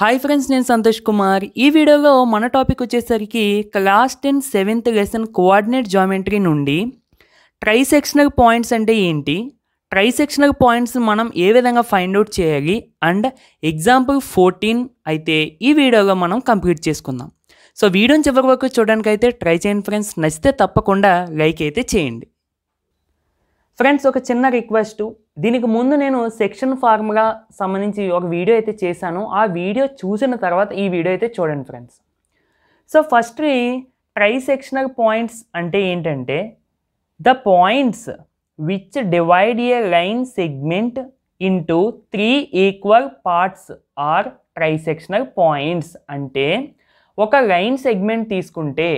Hi friends నేను సంతోష్ కుమార్ ఈ వీడియోలో మన టాపిక్ వచ్చేసరికి class ten seventh lesson coordinate geometry నుండి ట్రై సెక్షనల్ పాయింట్స్ అంటే ఏంటి ట్రై సెక్షనల్ పాయింట్స్ మనం ఏ విధంగా ఫైండ్ అవుట్ చేయాలి అండ్ ఎగ్జాంపుల్ ఫోర్టీన్ అయితే ఈ వీడియోలో మనం కంప్లీట్ చేసుకుందాం సో వీడియోని చివరి వరకు చూడడానికి అయితే ట్రై చేయండి ఫ్రెండ్స్ నచ్చితే తప్పకుండా లైక్ అయితే చేయండి ఫ్రెండ్స్ ఒక చిన్న రిక్వెస్టు దీనికి ముందు నేను సెక్షన్ ఫార్ములా సంబంధించి ఒక వీడియో అయితే చేశాను ఆ వీడియో చూసిన తర్వాత ఈ వీడియో అయితే చూడండి friends so first trisectional points అంటే ఏంటంటే the points which divide a line segment into three equal parts are trisectional points అంటే ఒక లైన్ సెగ్మెంట్ తీసుకుంటే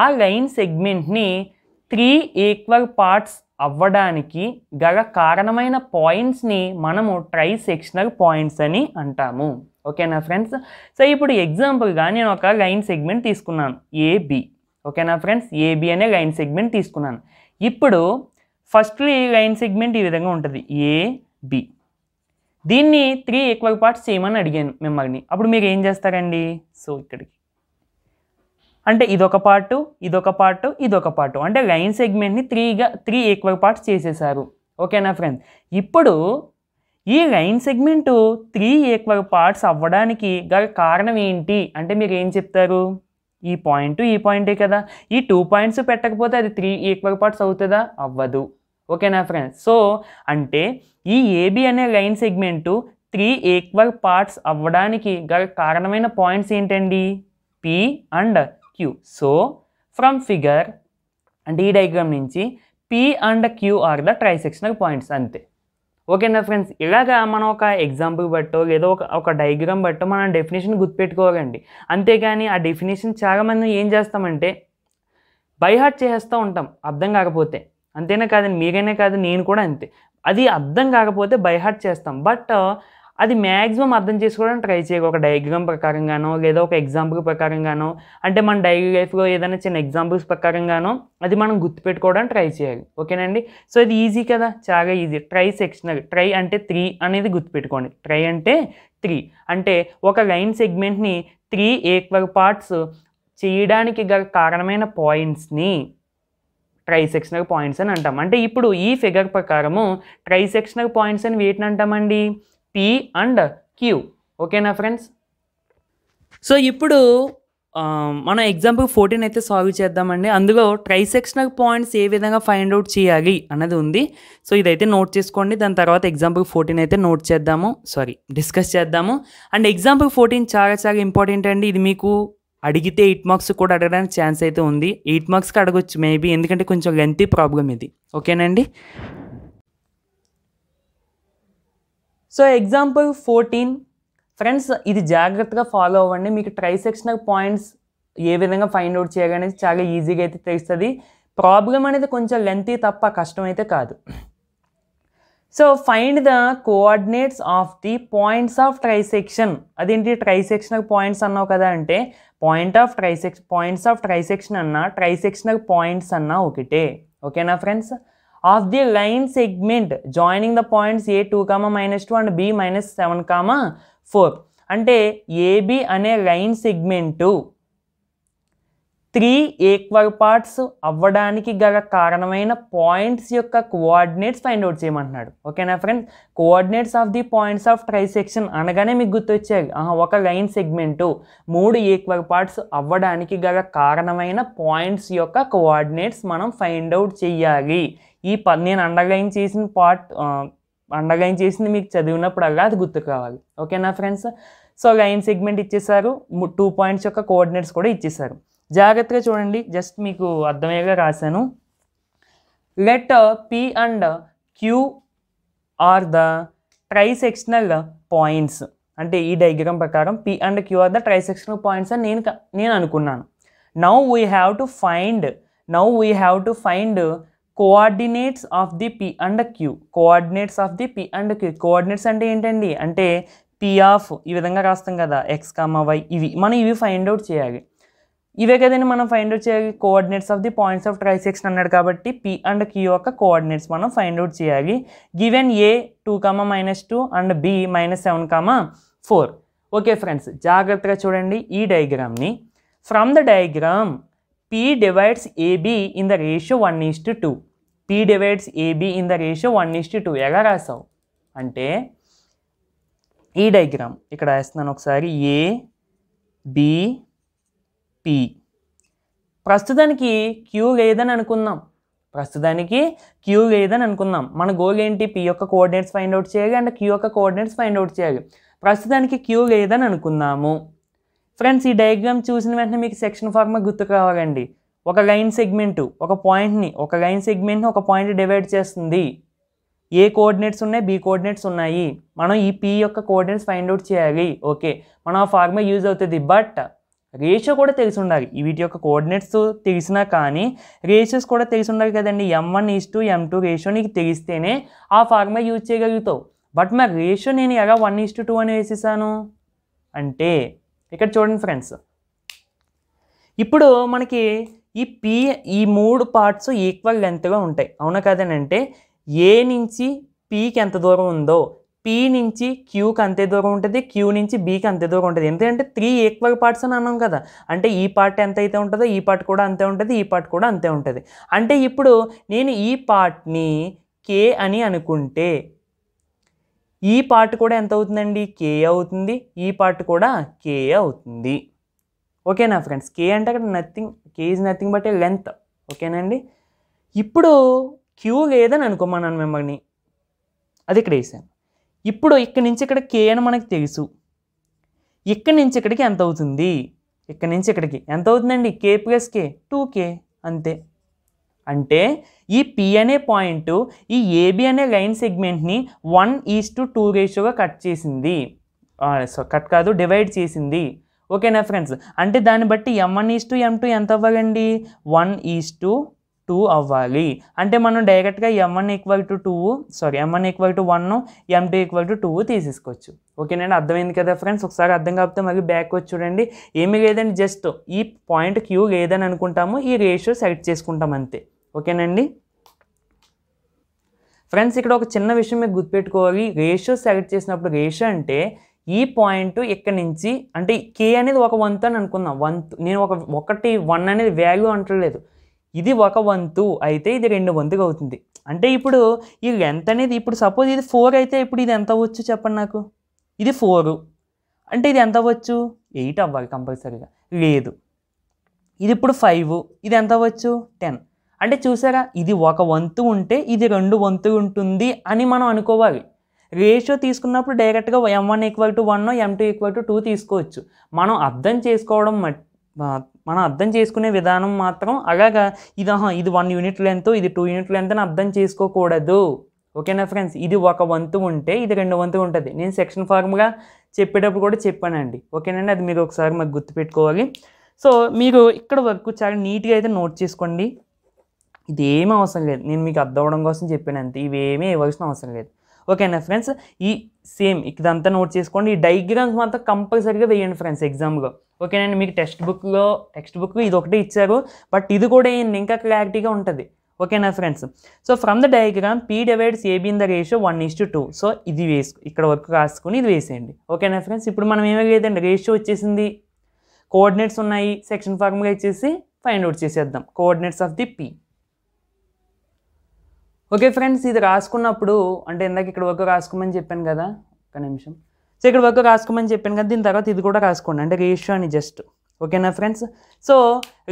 ఆ లైన్ సెగ్మెంట్ని త్రీ ఈక్వల్ పార్ట్స్ అవ్వడానికి గల కారణమైన పాయింట్స్ని మనము ట్రై సెక్షనల్ పాయింట్స్ అని అంటాము ఓకేనా ఫ్రెండ్స్ సో ఇప్పుడు ఎగ్జాంపుల్గా నేను ఒక లైన్ సెగ్మెంట్ తీసుకున్నాను ఏబి ఓకేనా ఫ్రెండ్స్ ఏబి అనే లైన్ సెగ్మెంట్ తీసుకున్నాను ఇప్పుడు ఫస్ట్ లైన్ సెగ్మెంట్ ఈ విధంగా ఉంటుంది ఏబి దీన్ని త్రీ ఈక్వల్ పార్ట్స్ చేయమని అడిగాను మిమ్మల్ని అప్పుడు మీరు ఏం చేస్తారండి సో ఇక్కడికి అంటే ఇదొక పార్టు ఇదొక పార్టు ఇదొక పార్టు అంటే లైన్ సెగ్మెంట్ని త్రీగా త్రీ ఈక్వల్ పార్ట్స్ చేసేసారు ఓకేనా ఫ్రెండ్స్ ఇప్పుడు ఈ line segment three equal parts అవ్వడానికి గల కారణం ఏంటి అంటే మీరు ఏం చెప్తారు ఈ పాయింట్ ఈ పాయింటే కదా ఈ టూ పాయింట్స్ పెట్టకపోతే అది త్రీ ఈక్వల్ పార్ట్స్ అవుతుందా అవ్వదు ఓకేనా ఫ్రెండ్స్ సో అంటే ఈ ఏబి అనే line segment three equal parts అవ్వడానికి గల కారణమైన పాయింట్స్ ఏంటండి P and Q so from figure and ఈ డైగ్రామ్ నుంచి P and Q are the trisectional points అంతే ఓకేనా ఫ్రెండ్స్ ఇలాగా మనం ఒక ఎగ్జాంపుల్ బట్టో ఏదో ఒక ఒక డైగ్రామ్ బట్టో మనం డెఫినేషన్ గుర్తుపెట్టుకోవాలండి అంతేగాని ఆ డెఫినేషన్ చాలామంది ఏం చేస్తామంటే బైహార్ట్ చేసేస్తూ ఉంటాం అర్థం కాకపోతే అంతేనా కాదండి మీరైనా కాదు నేను కూడా అంతే అది అర్థం కాకపోతే బైహార్ట్ చేస్తాం బట్ అది మ్యాక్సిమం అర్థం చేసుకోవడానికి ట్రై చేయకు ఒక డయాగ్రామ్ ప్రకారంగానో లేదా ఒక ఎగ్జాంపుల్ ప్రకారంగానో అంటే మన డైరీ లైఫ్లో ఏదైనా చిన్న ఎగ్జాంపుల్స్ ప్రకారంగానో అది మనం గుర్తుపెట్టుకోవడానికి ట్రై చేయాలి ఓకేనండి సో ఇది ఈజీ కదా చాలా ఈజీ ట్రై సెక్షనల్ ట్రై అంటే త్రీ అనేది గుర్తుపెట్టుకోండి ట్రై అంటే త్రీ అంటే ఒక లైన్ సెగ్మెంట్ని త్రీ ఏక్వల్ పార్ట్స్ చేయడానికి గల కారణమైన పాయింట్స్ని ట్రైసెక్షనల్ పాయింట్స్ అని అంటాం అంటే ఇప్పుడు ఈ ఫిగర్ ప్రకారము ట్రైసెక్షనల్ పాయింట్స్ అని వేటిని అంటామండి పి అండ్ క్యూ ఓకేనా ఫ్రెండ్స్ సో ఇప్పుడు మనం ఎగ్జాంపుల్ ఫోర్టీన్ అయితే సాల్వ్ చేద్దామండి అందులో ట్రైసెక్షనల్ పాయింట్స్ ఏ విధంగా ఫైండ్ అవుట్ చేయాలి అన్నది ఉంది సో ఇదైతే నోట్ చేసుకోండి దాని తర్వాత ఎగ్జాంపుల్ ఫోర్టీన్ అయితే నోట్ చేద్దాము సారీ డిస్కస్ చేద్దాము అండ్ ఎగ్జాంపుల్ ఫోర్టీన్ చాలా చాలా ఇంపార్టెంట్ అండి ఇది మీకు అడిగితే ఎయిట్ మార్క్స్ కూడా అడగడానికి ఛాన్స్ అయితే ఉంది ఎయిట్ మార్క్స్కి అడగొచ్చు మేబీ ఎందుకంటే కొంచెం లెంతీ ప్రాబ్లం ఇది ఓకేనండి సో ఎగ్జాంపుల్ ఫోర్టీన్ ఫ్రెండ్స్ ఇది జాగ్రత్తగా ఫాలో అవ్వండి మీకు ట్రైసెక్షనల్ పాయింట్స్ ఏ విధంగా ఫైండ్ అవుట్ చేయగానే చాలా ఈజీగా అయితే తెలుస్తుంది ప్రాబ్లం అనేది కొంచెం లెంతీ తప్ప కష్టం అయితే కాదు so find the coordinates of the points of trisection అదేంటి ట్రైసెక్షనల్ పాయింట్స్ అన్నావు కదా అంటే point of trisection points of trisection అన్నా ట్రైసెక్షనల్ పాయింట్స్ అన్నా ఒకటే ఓకేనా friends of the line segment joining the points A two comma minus two and B minus seven comma four అంటే AB అనే line segment three equal parts అవ్వడానికి గల కారణమైన points యొక్క కోఆర్డినేట్స్ ఫైండ్ అవుట్ చేయమంటున్నాడు ఓకేనా friends coordinates of the points of trisection అనగానే మీకు గుర్తొచ్చాయి ఒక లైన్ సెగ్మెంటు మూడు ఈక్వల్ పార్ట్స్ అవ్వడానికి గల కారణమైన పాయింట్స్ యొక్క కోఆర్డినేట్స్ మనం ఫైండ్ అవుట్ చేయాలి ఈ పద్ నేను అండర్లైన్ చేసిన పార్ట్ అండర్లైన్ చేసింది మీకు చదివినప్పుడల్లా అది గుర్తుకు రావాలి ఓకేనా ఫ్రెండ్స్ సో లైన్ సెగ్మెంట్ ఇచ్చేసారు టూ పాయింట్స్ యొక్క కోఆర్డినేట్స్ కూడా ఇచ్చేసారు జాగ్రత్తగా చూడండి జస్ట్ మీకు అర్థమయ్యేగా రాశాను let P and Q are the trisectional points అంటే ఈ డైగ్రామ్ ప్రకారం P and Q are the trisectional points అని నేను నేను అనుకున్నాను now we have to find now we have to find coordinates of the P and Q coordinates of the P and Q coordinates అంటే ఏంటండి అంటే P of ఈ విధంగా రాస్తాం కదా ఎక్స్ కామా వై ఇవి మనం ఇవి ఫైండ్ అవుట్ చేయాలి ఇవే కదండి మనం ఫైండ్ అవుట్ చేయాలి coordinates of the points of trisection అన్నాడు కాబట్టి పి అండ్ క్యూ యొక్క కోఆర్డినేట్స్ మనం ఫైండ్ అవుట్ చేయాలి given A two comma minus two and B minus seven comma four okay friends జాగ్రత్తగా చూడండి ఈ డయాగ్రామ్ని from the diagram P divides AB in the ratio 1 is to 2. P divides AB in the ratio 1 is to 2 ఎలా రాసావు అంటే ఈ diagram ఇక్కడ రాస్తున్నాను ఒకసారి ఏ బి పి ప్రస్తుతానికి క్యూ లేదని అనుకుందాం ప్రస్తుతానికి క్యూ లేదని అనుకుందాం మన గోల్ ఏంటి పి యొక్క కోఆర్డినేట్స్ ఫైండ్ అవుట్ చేయాలి అండ్ క్యూ యొక్క కోఆర్డినేట్స్ ఫైండ్ అవుట్ చేయాలి ప్రస్తుతానికి క్యూ లేదని అనుకుందాము ఫ్రెండ్స్ ఈ డయాగ్రామ్ చూసిన వెంటనే మీకు సెక్షన్ ఫార్మా గుర్తుకు రావాలండి ఒక లైన్ సెగ్మెంటు ఒక పాయింట్ని ఒక లైన్ సెగ్మెంట్ని ఒక పాయింట్ డివైడ్ చేస్తుంది ఏ కోఆర్డినేట్స్ ఉన్నాయి బి కోఆర్డినేట్స్ ఉన్నాయి మనం ఈ పి యొక్క కోఆర్డినేట్స్ ఫైండ్ అవుట్ చేయాలి ఓకే మనం ఆ ఫార్మా యూజ్ అవుతుంది బట్ రేషియో కూడా తెలిసి ఉండాలి వీటి యొక్క కోఆర్డినేట్స్ తెలిసినా కానీ రేషియోస్ కూడా తెలిసి ఉండాలి కదండి M one is to M two ratio నీకు తెలిస్తేనే ఆ ఫార్మా యూజ్ చేయగలుగుతావు బట్ మరి రేషియో నేను ఎలా వన్ ఈస్ టు టూ అని వేసేసాను అంటే ఇక్కడ చూడండి ఫ్రెండ్స్ ఇప్పుడు మనకి ఈ పి ఈ మూడు పార్ట్స్ ఈక్వల్ లెంత్గా ఉంటాయి అవునా కదేనంటే ఏ నుంచి పీకి ఎంత దూరం ఉందో పీ నుంచి క్యూకి అంతే దూరం ఉంటుంది క్యూ నుంచి బీకి అంతే దూరం ఉంటుంది ఎందుకంటే త్రీ ఈక్వల్ పార్ట్స్ అని అన్నాం కదా అంటే ఈ పార్ట్ ఎంత అయితే ఉంటుందో ఈ పార్ట్ కూడా అంతే ఉంటుంది ఈ పార్ట్ కూడా అంతే ఉంటుంది అంటే ఇప్పుడు నేను ఈ పార్ట్ని కే అని అనుకుంటే ఈ పార్ట్ కూడా ఎంత అవుతుందండి కే అవుతుంది ఈ పార్ట్ కూడా కే అవుతుంది ఓకేనా ఫ్రెండ్స్ కే అంటే అక్కడ nothing k is nothing but a length ఓకేనండి ఇప్పుడు క్యూ లేదని అనుకోమన్నాను మిమ్మల్ని అది ఇక్కడ వేసాను ఇప్పుడు ఇక్కడ నుంచి ఇక్కడ కే అని మనకు తెలుసు ఇక్కడి నుంచి ఇక్కడికి ఎంత అవుతుంది ఇక్కడి నుంచి ఇక్కడికి ఎంత అవుతుందండి కే ప్లస్ కే టూ కే అంతే అంటే ఈ పి అనే పాయింట్ ఈ ఏబీ అనే లైన్ సెగ్మెంట్ని వన్ ఈజ్ టు టూ రేషియోగా కట్ చేసింది కట్ కాదు డివైడ్ చేసింది ఓకేనా ఫ్రెండ్స్ అంటే దాన్ని బట్టి m one is to M two ఎంత అవ్వాలండి వన్ ఈజ్ టు టూ అవ్వాలి అంటే మనం డైరెక్ట్గా m one equal to two sorry m one equal to one m two equal to two తీసేసుకోవచ్చు ఓకేనండి అర్థమైంది కదా ఫ్రెండ్స్ ఒకసారి అర్థం కాకపోతే మళ్ళీ బ్యాక్ వచ్చి చూడండి ఏమీ లేదండి జస్ట్ ఈ పాయింట్ క్యూ లేదని అనుకుంటాము ఈ రేషియో సెలెక్ట్ చేసుకుంటాం అంతే ఓకేనండి ఫ్రెండ్స్ ఇక్కడ ఒక చిన్న విషయం మీరు గుర్తుపెట్టుకోవాలి రేషియో సెలెక్ట్ చేసినప్పుడు రేషియో అంటే ఈ పాయింట్ ఇక్కడ నుంచి అంటే కే అనేది ఒక వంతు అని అనుకుందాం వంతు నేను ఒక ఒకటి వన్ అనేది వాల్యూ అంటలేదు ఇది ఒక వంతు అయితే ఇది రెండు వంతుగా అవుతుంది అంటే ఇప్పుడు ఈ లెంత్ అనేది ఇప్పుడు సపోజ్ ఇది ఫోర్ అయితే ఇప్పుడు ఇది ఎంత అవ్వచ్చు చెప్పండి నాకు ఇది ఫోరు అంటే ఇది ఎంత అవ్వచ్చు ఎయిట్ అవ్వాలి కంపల్సరీగా లేదు ఇది ఇప్పుడు ఫైవ్ ఇది ఎంత అవ్వచ్చు టెన్ అంటే చూసారా ఇది ఒక వంతు ఉంటే ఇది రెండు వంతు ఉంటుంది అని మనం అనుకోవాలి రేషియో తీసుకున్నప్పుడు డైరెక్ట్గా m one equal to one m two equal to two తీసుకోవచ్చు మనం అర్థం చేసుకోవడం మనం అర్థం చేసుకునే విధానం మాత్రం అలాగా ఇది ఇది వన్ యూనిట్ లెంత్ ఇది టూ యూనిట్ లెంత్ అని అర్థం చేసుకోకూడదు ఓకేనా ఫ్రెండ్స్ ఇది ఒక వంతు ఉంటే ఇది రెండు వంతు ఉంటుంది నేను సెక్షన్ ఫార్ములా చెప్పేటప్పుడు కూడా చెప్పానండి ఓకేనండి అది మీరు ఒకసారి మాకు గుర్తుపెట్టుకోవాలి సో మీరు ఇక్కడ వరకు చాలా నీట్గా అయితే నోట్ చేసుకోండి ఇదేం అవసరం లేదు నేను మీకు అర్థం అవడం కోసం చెప్పాను అంతే ఇవేమీ ఇవ్వాల్సిన అవసరం లేదు ఓకేనా ఫ్రెండ్స్ ఈ సేమ్ ఇదంతా నోట్ చేసుకోండి ఈ డైగ్రామ్స్ మాత్రం కంపల్సరీగా వేయండి ఫ్రెండ్స్ ఎగ్జామ్లో ఓకేనండి మీకు టెక్స్ట్ బుక్లో టెక్స్ట్ బుక్ ఇది ఒకటే ఇచ్చారు బట్ ఇది కూడా ఏంటి ఇంకా క్లారిటీగా ఉంటుంది ఓకేనా friends so from the diagram P divides AB in the ratio one is to two so ఇది వేసుకు ఇక్కడ వర్క్ రాసుకుని ఇది వేసేయండి ఓకేనా ఫ్రెండ్స్ ఇప్పుడు మనం ఏమీ లేదండి రేషియో వచ్చేసింది కోఆర్డినేట్స్ ఉన్నాయి సెక్షన్ ఫార్మ్గా ఇచ్చేసి ఫైండ్ అవుట్ చేసేద్దాం coordinates of the P okay friends ఇది రాసుకున్నప్పుడు అంటే ఇందాక ఇక్కడ ఒక రాసుకోమని చెప్పాను కదా ఒక నిమిషం సో ఇక్కడ ఒక రాసుకోమని చెప్పాను కదా దీని తర్వాత ఇది కూడా రాసుకోండి అంటే రేషియో అని జస్ట్ ఓకేనా friends so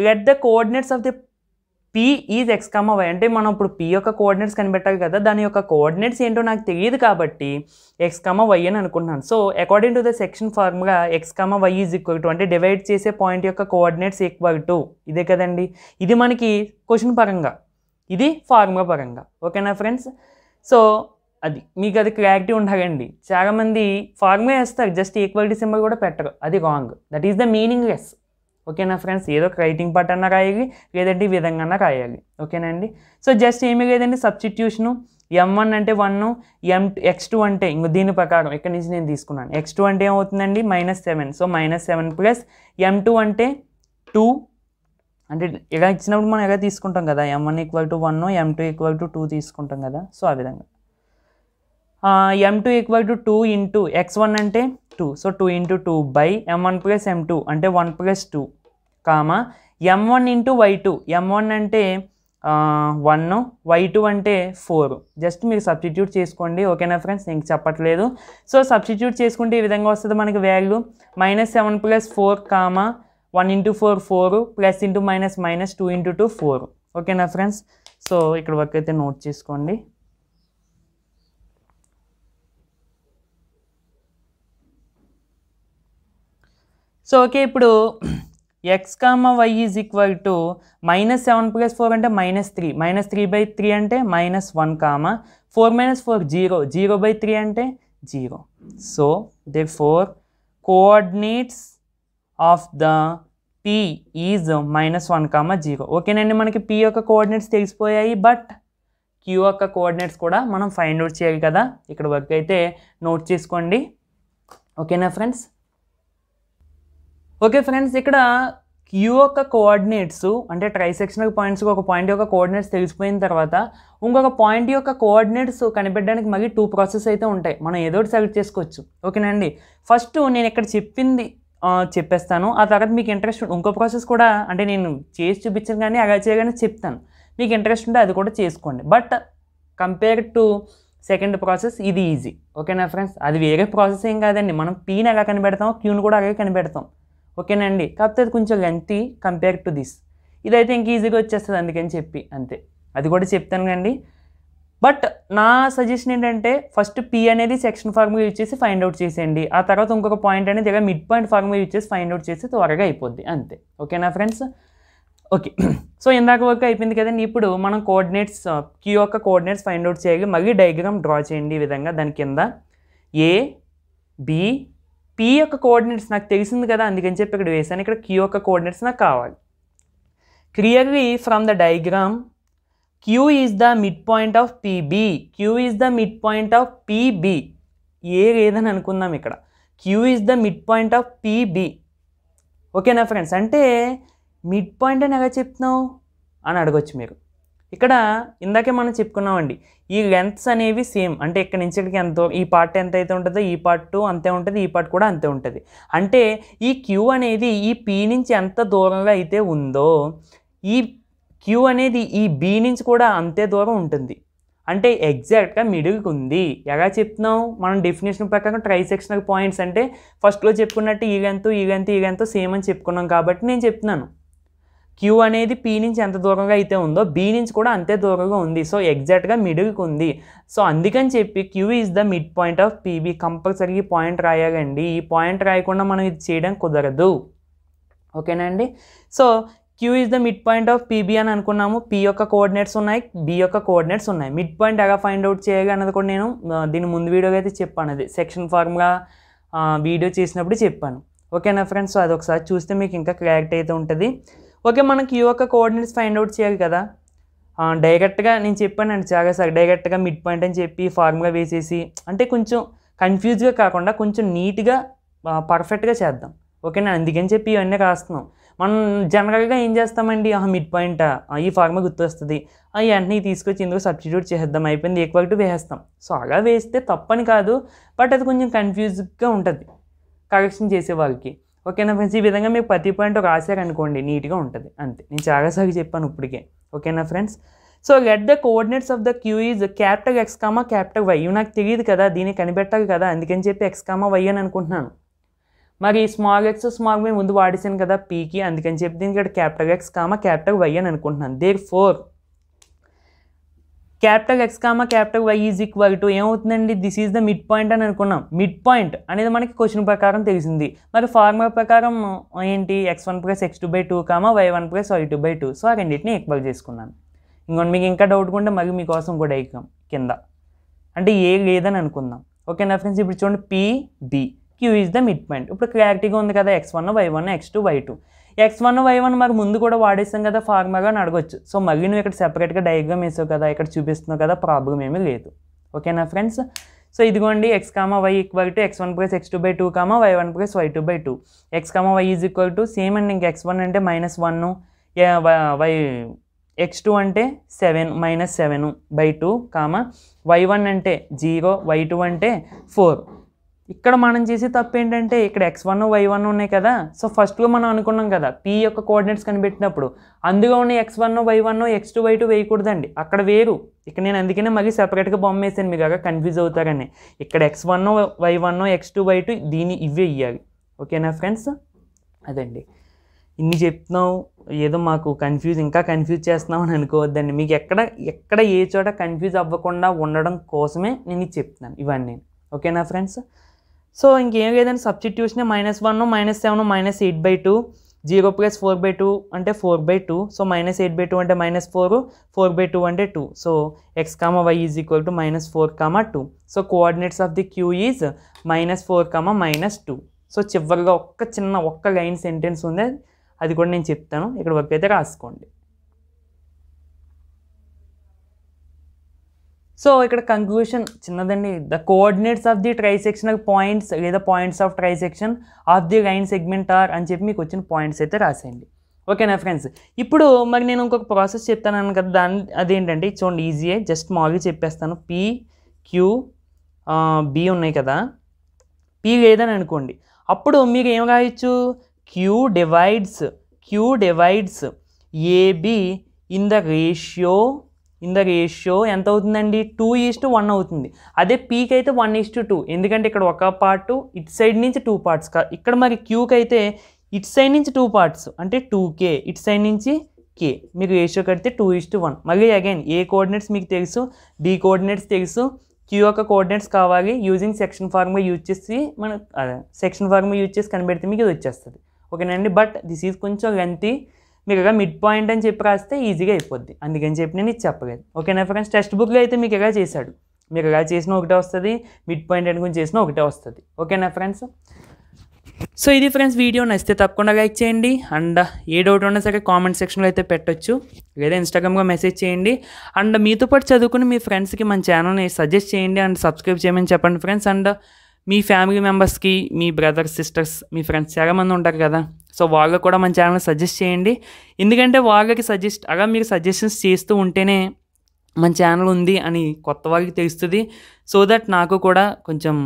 let the coordinates of the P is x comma y అంటే మనం ఇప్పుడు పి యొక్క కోఆర్డినేట్స్ కనిపెట్టాలి కదా దాని యొక్క కోఆర్డినేట్స్ ఏంటో నాకు తెలియదు కాబట్టి ఎక్స్ కామ వై అని అనుకుంటున్నాను so according to the section formula x comma y is equal to అంటే డివైడ్ చేసే పాయింట్ యొక్క కోఆర్డినేట్స్ ఈక్వల్ టు ఇదే కదండి ఇది మనకి క్వశ్చన్ పరంగా ఇది ఫార్ములా పరంగా ఓకేనా ఫ్రెండ్స్ సో అది మీకు అది క్లారిటీ ఉండాలండి చాలామంది ఫార్ములా వేస్తారు జస్ట్ ఈక్వాలిటీ సింబల్ కూడా పెట్టరు అది wrong that is the meaningless ఓకేనా ఫ్రెండ్స్ ఏదో ఒక రైటింగ్ పార్ట్ అన్నా రాయాలి లేదంటే ఈ విధంగా రాయాలి ఓకేనా అండి సో జస్ట్ ఏమీ లేదండి సబ్స్టిట్యూషను ఎం వన్ అంటే వన్ ఎం ఎక్స్ టూ అంటే ఇంకో దీని ప్రకారం ఇక్కడ నుంచి నేను తీసుకున్నాను ఎక్స్ టూ అంటే ఏమవుతుందండి minus seven so minus seven plus m two అంటే టూ అంటే ఇలా ఇచ్చినప్పుడు మనం ఎలా తీసుకుంటాం కదా m one equal to one m two equal to two తీసుకుంటాం కదా సో ఆ విధంగా m two equal to two into x one అంటే two so two into two by m one plus m two అంటే one plus two comma m one into y two m one అంటే one why two అంటే four just మీరు substitute చేసుకోండి ఓకేనా friends నేను చెప్పట్లేదు so substitute చేసుకుంటే ఈ విధంగా వస్తుంది మనకి value minus seven plus four comma one into four four plus into minus minus two into two four ఓకేనా ఫ్రెండ్స్ సో ఇక్కడ వర్క్ అయితే నోట్ చేసుకోండి సో ఓకే ఇప్పుడు x comma y is equal to minus seven plus four అంటే minus three minus three by three అంటే minus one comma four minus four zero zero by three అంటే zero so therefore coordinates of the P is minus one comma zero ఓకేనండి మనకి P యొక్క coordinates తెలిసిపోయాయి but Q యొక్క coordinates కూడా మనం find out చేయాలి కదా ఇక్కడ వర్క్ అయితే నోట్ చేసుకోండి ఓకేనా ఫ్రెండ్స్ ఓకే ఫ్రెండ్స్ ఇక్కడ క్యూ యొక్క కోఆర్డినేట్స్ అంటే ట్రైసెక్షనల్ పాయింట్స్కి ఒక పాయింట్ యొక్క కోఆర్డినేట్స్ తెలిసిపోయిన తర్వాత ఇంకొక పాయింట్ యొక్క కోఆర్డినేట్స్ కనిపెట్టడానికి మళ్ళీ టూ ప్రాసెస్ అయితే ఉంటాయి మనం ఏదో ఒకటి సెలెక్ట్ చేసుకోవచ్చు ఓకేనండి ఫస్ట్ నేను ఇక్కడ చెప్పింది చెప్పేస్తాను ఆ తర్వాత మీకు ఇంట్రెస్ట్ ఇంకో ప్రాసెస్ కూడా అంటే నేను చేసి చూపించాను కానీ అలా చేయగానే చెప్తాను మీకు ఇంట్రెస్ట్ ఉంటే అది కూడా చేసుకోండి but compare to second process ఇది ఈజీ ఓకేనా ఫ్రెండ్స్ అది వేరే ప్రాసెస్ ఏం కాదండి మనం పీని ఎలా కనిపెడతాం క్యూని కూడా అలాగే కనిపెడతాం ఓకేనండి కాకపోతే అది కొంచెం లెంతీ కంపేర్ టు దిస్ ఇదైతే ఇంక ఈజీగా వచ్చేస్తుంది అందుకని చెప్పి అంతే అది కూడా చెప్తాను కండి బట్ నా సజెషన్ ఏంటంటే ఫస్ట్ పి అనేది సెక్షన్ ఫార్ములా యూజ్ చేసి ఫైండ్ అవుట్ చేసేయండి ఆ తర్వాత ఇంకొక పాయింట్ అనేది దగ్గర మిడ్ పాయింట్ ఫార్ములా యూజ్ చేసి ఫైండ్ అవుట్ చేసి త్వరగా అయిపోద్ది అంతే ఓకేనా ఫ్రెండ్స్ ఓకే సో ఇందాక వరకు అయిపోయింది కదండి ఇప్పుడు మనం కోఆర్డినేట్స్ క్యూ uh, యొక్క కోఆర్డినేట్స్ ఫైండ్ అవుట్ చేయాలి మళ్ళీ డయాగ్రామ్ డ్రా చేయండి ఈ విధంగా దాని కింద ఏ బి పి యొక్క కోఆర్డినేట్స్ నాకు తెలిసింది కదా అందుకని చెప్పి ఇక్కడ వేసాను ఇక్కడ క్యూ యొక్క కోఆర్డినేట్స్ నాకు కావాలి clearly from the diagram Q is the mid point of PB Q is the mid point of PB ఏ ఏదని అనుకుందాం ఇక్కడ Q is the mid point of PB ఓకేనా ఫ్రెండ్స్ అంటే మిడ్ పాయింట్ అని ఎలా చెప్తున్నావు అని అడగొచ్చు మీరు ఇక్కడ ఇందాకే మనం చెప్పుకున్నామండి ఈ లెంత్స్ అనేవి సేమ్ అంటే ఇక్కడ నుంచి ఇక్కడికి ఎంత ఈ పార్ట్ ఎంత అయితే ఉంటుందో ఈ పార్ట్ టూ అంతే ఉంటుంది ఈ పార్ట్ కూడా అంతే ఉంటుంది అంటే ఈ క్యూ అనేది ఈ పీ నుంచి ఎంత దూరంలో అయితే ఉందో ఈ క్యూ అనేది ఈ బీ నుంచి కూడా అంతే దూరం ఉంటుంది అంటే ఎగ్జాక్ట్గా మిడిల్కి ఉంది ఎలా చెప్తున్నాం మనం డెఫినేషన్ ప్రకారం ట్రై సెక్షనల్ పాయింట్స్ అంటే ఫస్ట్లో చెప్పుకున్నట్టు ఈ గంతు ఈ గంతు ఈ గంతు సేమ్ అని చెప్పుకున్నాం కాబట్టి నేను చెప్తున్నాను క్యూ అనేది పీ నుంచి ఎంత దూరంగా అయితే ఉందో బీ నుంచి కూడా అంతే దూరంగా ఉంది సో ఎగ్జాక్ట్గా మిడిల్కి ఉంది సో అందుకని చెప్పి Q is the mid point of PB compulsory ఈ పాయింట్ రాయాలండి ఈ పాయింట్ రాయకుండా మనం ఇది చేయడం కుదరదు ఓకేనా అండి so Q is the mid point of PB అని అనుకున్నాము పీ యొక్క కోఆర్డినేట్స్ ఉన్నాయి బి యొక్క కోఆర్డినేట్స్ ఉన్నాయి మిడ్ పాయింట్ ఎలా ఫైండ్ అవుట్ చేయగా అన్నది కూడా నేను దీని ముందు వీడియోగా అయితే చెప్పాను అది సెక్షన్ ఫార్మ్గా వీడియో చేసినప్పుడు చెప్పాను ఓకేనా ఫ్రెండ్స్ అది ఒకసారి చూస్తే మీకు ఇంకా క్లారిటీ అయితే ఉంటుంది ఓకే మనం క్యూ యొక్క కోఆర్డినేట్స్ ఫైండ్ అవుట్ చేయాలి కదా డైరెక్ట్గా నేను చెప్పానండి చాలా సార్ డైరెక్ట్గా మిడ్ పాయింట్ అని చెప్పి ఫార్మ్గా వేసేసి అంటే కొంచెం కన్ఫ్యూజ్గా కాకుండా కొంచెం నీట్గా పర్ఫెక్ట్గా చేద్దాం ఓకేనా అందుకని చెప్పి ఇవన్నీ రాస్తున్నాం మనం జనరల్గా ఏం చేస్తామండి ఆ మిడ్ పాయింట్ ఈ ఫార్మా గుర్తొస్తుంది ఈ వెంటనే తీసుకొచ్చి ఇందుకు సబ్స్టిట్యూట్ చేసేద్దాం అయిపోయింది ఎక్కువ వేస్తాం వేసేస్తాం సో అలా వేస్తే తప్పని కాదు బట్ అది కొంచెం కన్ఫ్యూజ్గా ఉంటుంది కరెక్షన్ చేసే వాళ్ళకి ఓకేనా ఫ్రెండ్స్ ఈ విధంగా మీకు ప్రతి పాయింట్ ఒక అనుకోండి నీట్గా ఉంటుంది అంతే నేను చాలాసార్లు చెప్పాను ఇప్పటికే ఓకేనా friends so let the coordinates of the Q is capital x comma capital y ఇవి నాకు తెలియదు కదా దీన్ని కనిపెట్టాలి కదా అందుకని చెప్పి ఎక్స్ కామా వై అని అనుకుంటున్నాను మరి స్మాల్ ఎక్స్ స్మాల్ వై ముందు వాడేసాను కదా పీకి అందుకని చెప్పి దీనికి ఇక్కడ capital x comma capital y అని అనుకుంటున్నాను therefore capital x comma capital y is equal to ఏమవుతుందండి this is the mid point అని అనుకున్నాం మిడ్ పాయింట్ అనేది మనకి క్వశ్చన్ ప్రకారం తెలిసింది మరి ఫార్ములా ప్రకారం ఏంటి x one plus x two by two comma y one plus y two by two so ఆ రెండింటిని ఈక్వల్ చేసుకున్నాను ఇంకొన్ని మీకు ఇంకా డౌట్ ఉంటే మరి మీకోసం కూడా ఐకాం కింద అంటే ఏ లేదని అనుకుందాం ఓకే నా ఫ్రెండ్స్ ఇప్పుడు చూడండి PB Q is the mid point ఇప్పుడు క్లారిటీగా ఉంది కదా x one y one x two y two x one y one మరి ముందు కూడా వాడేసాం కదా ఫార్మాగా అని అడగొచ్చు సో మళ్ళీ నువ్వు ఇక్కడ సెపరేట్గా డైగ్రామ్ వేసావు కదా ఇక్కడ చూపిస్తున్నావు కదా ప్రాబ్లం ఏమీ లేదు ఓకేనా ఫ్రెండ్స్ సో ఇదిగోండి x comma y equal to x one plus x two by two comma y one plus y two by two x comma y is equal to same అండి ఇంక ఎక్స్ వన్ అంటే minus one y x two అంటే seven minus seven by two comma y one అంటే zero y two అంటే four ఇక్కడ మనం చేసే తప్పు ఏంటంటే ఇక్కడ ఎక్స్ వన్ వై వన్ ఉన్నాయి కదా సో ఫస్ట్గా మనం అనుకున్నాం కదా పీ యొక్క కోఆర్డినేట్స్ కనిపెట్టినప్పుడు అందుగా ఉన్న x one y one x two y two వేయకూడదండి అక్కడ వేరు ఇక్కడ నేను అందుకనే మళ్ళీ సెపరేట్గా బొమ్మ వేసాను మీకు అక్కడ కన్ఫ్యూజ్ అవుతారని ఇక్కడ x one y one x two y two దీన్ని ఇవే ఇవ్వాలి ఓకేనా ఫ్రెండ్స్ అదండి ఇన్ని చెప్తున్నాం ఏదో మాకు కన్ఫ్యూజ్ ఇంకా కన్ఫ్యూజ్ చేస్తున్నాం అని అనుకోవద్దండి మీకు ఎక్కడ ఎక్కడ ఏ చోట కన్ఫ్యూజ్ అవ్వకుండా ఉండడం కోసమే నేను చెప్తున్నాను ఇవన్నీ ఓకేనా ఫ్రెండ్స్ సో ఇంకేం లేదండి substitution minus one minus seven minus eight by two zero plus four by two అంటే four by two so minus eight by two అంటే minus four four by two అంటే two so x comma y is equal to minus four comma two so coordinates of the Q is minus four comma minus two so చివరిగా ఒక్క చిన్న ఒక్క line sentence ఉంది అది కూడా నేను చెప్తాను ఇక్కడ వరకు అయితే రాసుకోండి సో ఇక్కడ కంక్లూషన్ చిన్నదండి the coordinates of the trisectional points లేదా points of trisection of the line segment are అని చెప్పి మీకు వచ్చిన పాయింట్స్ అయితే రాసేయండి ఓకేనా ఫ్రెండ్స్ ఇప్పుడు మరి నేను ఇంకొక ప్రాసెస్ చెప్తాను కదా దాని అదేంటంటే చూడండి ఈజీయే జస్ట్ మామూలుగా చెప్పేస్తాను పి క్యూ బి ఉన్నాయి కదా పి లేదని అనుకోండి అప్పుడు మీరు ఏం రాయొచ్చు Q divides Q divides AB in the ratio in the ratio ఎంత అవుతుందండి టూ ఈస్ట్ వన్ అవుతుంది అదే పీక్ అయితే వన్ ఈస్ట్ టూ ఎందుకంటే ఇక్కడ ఒక పార్ట్ ఇటు సైడ్ నుంచి టూ పార్ట్స్ ఇక్కడ మరి క్యూకి అయితే ఇటు సైడ్ నుంచి టూ పార్ట్స్ అంటే టూ కే ఇటు సైడ్ నుంచి కే మీరు రేషియో కడితే టూ టు వన్ మళ్ళీ అగైన్ ఏ కోఆర్డినేట్స్ మీకు తెలుసు డి కోఆర్డినేట్స్ తెలుసు క్యూ యొక్క కోఆర్డినేట్స్ కావాలి యూజింగ్ సెక్షన్ ఫార్ములా యూజ్ చేసి మనం సెక్షన్ ఫార్ములా యూజ్ చేసి కనిపెడితే మీకు ఇది వచ్చేస్తుంది ఓకేనండి బట్ దిస్ ఈజ్ కొంచెం లెంతీ మీకు ఇక మిడ్ పాయింట్ అని చెప్పి రాస్తే ఈజీగా అయిపోద్ది అందుకని చెప్పి నేను ఇది చెప్పలేదు ఓకేనా ఫ్రెండ్స్ టెక్స్ట్ బుక్లో అయితే మీకు ఇలా చేశాడు మీకు ఇలా చేసిన ఒకటే వస్తుంది మిడ్ పాయింట్ అనుకుని చేసిన ఒకటే వస్తుంది ఓకేనా ఫ్రెండ్స్ సో ఇది ఫ్రెండ్స్ వీడియో నచ్చితే తప్పకుండా లైక్ చేయండి అండ్ ఏ డౌట్ ఉన్నా సరే కామెంట్ సెక్షన్లో అయితే పెట్టొచ్చు లేదా ఇన్స్టాగ్రామ్గా మెసేజ్ చేయండి అండ్ మీతో పాటు చదువుకుని మీ ఫ్రెండ్స్కి మన ఛానల్ని సజెస్ట్ చేయండి అండ్ సబ్స్క్రైబ్ చేయమని చెప్పండి ఫ్రెండ్స్ అండ్ మీ ఫ్యామిలీ మెంబర్స్కి మీ బ్రదర్స్ సిస్టర్స్ మీ ఫ్రెండ్స్ చాలామంది ఉంటారు కదా సో వాళ్ళకు కూడా మన ఛానల్ సజెస్ట్ చేయండి ఎందుకంటే వాళ్ళకి సజెస్ట్ అలా మీరు సజెషన్స్ చేస్తూ ఉంటేనే మన ఛానల్ ఉంది అని కొత్త వాళ్ళకి తెలుస్తుంది సో దట్ నాకు కూడా కొంచెం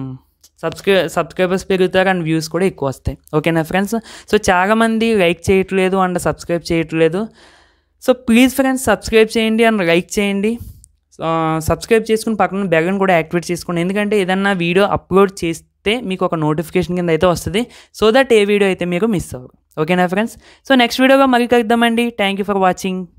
సబ్స్క్రై సబ్స్క్రైబర్స్ పెరుగుతారు అండ్ వ్యూస్ కూడా ఎక్కువ వస్తాయి ఓకేనా ఫ్రెండ్స్ సో చాలామంది లైక్ చేయట్లేదు అండ్ సబ్స్క్రైబ్ చేయట్లేదు సో ప్లీజ్ ఫ్రెండ్స్ సబ్స్క్రైబ్ చేయండి అండ్ లైక్ చేయండి సబ్స్క్రైబ్ చేసుకుని పక్కన బెల్ని కూడా యాక్టివేట్ చేసుకోండి ఎందుకంటే ఏదన్నా వీడియో అప్లోడ్ చేస్తే చేస్తే మీకు ఒక నోటిఫికేషన్ కింద అయితే వస్తుంది సో దట్ ఏ వీడియో అయితే మీకు మిస్ అవ్వదు ఓకేనా ఫ్రెండ్స్ సో నెక్స్ట్ వీడియోగా మళ్ళీ కలుద్దామండి థ్యాంక్ యూ ఫర్ వాచింగ్